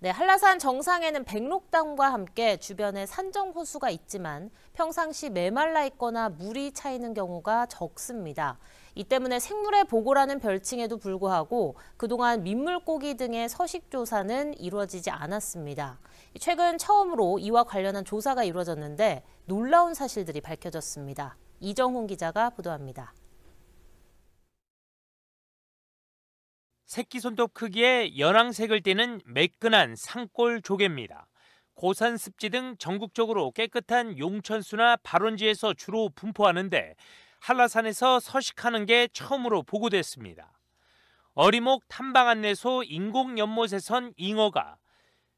네, 한라산 정상에는 백록담과 함께 주변에 산정 호수가 있지만 평상시 메말라 있거나 물이 차이는 경우가 적습니다. 이 때문에 생물의 보고라는 별칭에도 불구하고 그동안 민물고기 등의 서식 조사는 이루어지지 않았습니다. 최근 처음으로 이와 관련한 조사가 이루어졌는데 놀라운 사실들이 밝혀졌습니다. 이정훈 기자가 보도합니다. 새끼손톱 크기의 연황색을 띠는 매끈한 산골 조개입니다. 고산 습지 등 전국적으로 깨끗한 용천수나 발원지에서 주로 분포하는데 한라산에서 서식하는 게 처음으로 보고됐습니다. 어리목 탐방안내소 인공연못에선 잉어가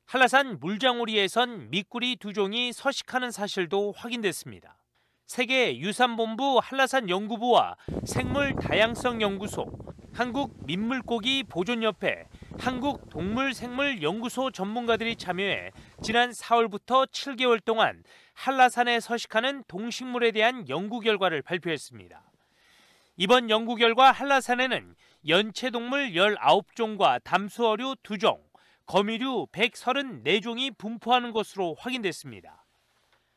한라산 물장오리에선 미꾸리 두 종이 서식하는 사실도 확인됐습니다. 세계 유산본부 한라산 연구부와 생물 다양성 연구소, 한국 민물고기 보존협회, 한국동물생물연구소 전문가들이 참여해 지난 4월부터 7개월 동안 한라산에 서식하는 동식물에 대한 연구 결과를 발표했습니다. 이번 연구 결과 한라산에는 연체동물 19종과 담수어류 2종, 거미류 134종이 분포하는 것으로 확인됐습니다.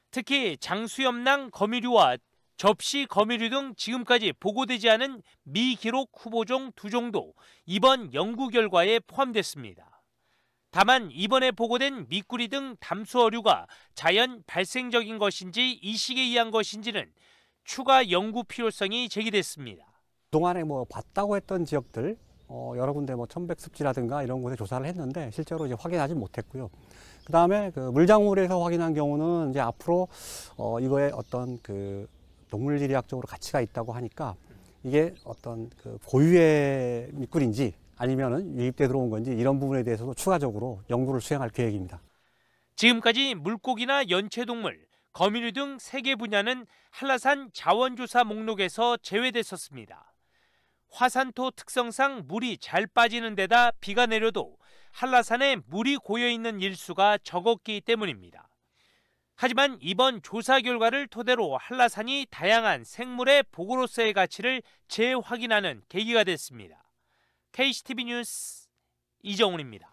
특히 장수염낭 거미류와 접시 거미류 등 지금까지 보고되지 않은 미기록 후보종 두 종도 이번 연구 결과에 포함됐습니다. 다만 이번에 보고된 미꾸리 등 담수어류가 자연 발생적인 것인지 이식에 의한 것인지는 추가 연구 필요성이 제기됐습니다. 동안에 뭐 봤다고 했던 지역들 어, 여러 군데 뭐 천백 습지라든가 이런 곳에 조사를 했는데 실제로 이제 확인하지 못했고요. 그다음에 그 물작물에서 확인한 경우는 이제 앞으로 어, 이거의 어떤 그 동물지리학적으로 가치가 있다고 하니까 이게 어떤 그 고유의 밑굴인지 아니면은 유입돼 들어온 건지 이런 부분에 대해서도 추가적으로 연구를 수행할 계획입니다. 지금까지 물고기나 연체동물, 거미류 등 세 개 분야는 한라산 자원조사 목록에서 제외됐었습니다. 화산토 특성상 물이 잘 빠지는 데다 비가 내려도 한라산에 물이 고여 있는 일수가 적었기 때문입니다. 하지만 이번 조사 결과를 토대로 한라산이 다양한 생물의 보고로서의 가치를 재확인하는 계기가 됐습니다. KCTV 뉴스 이정훈입니다.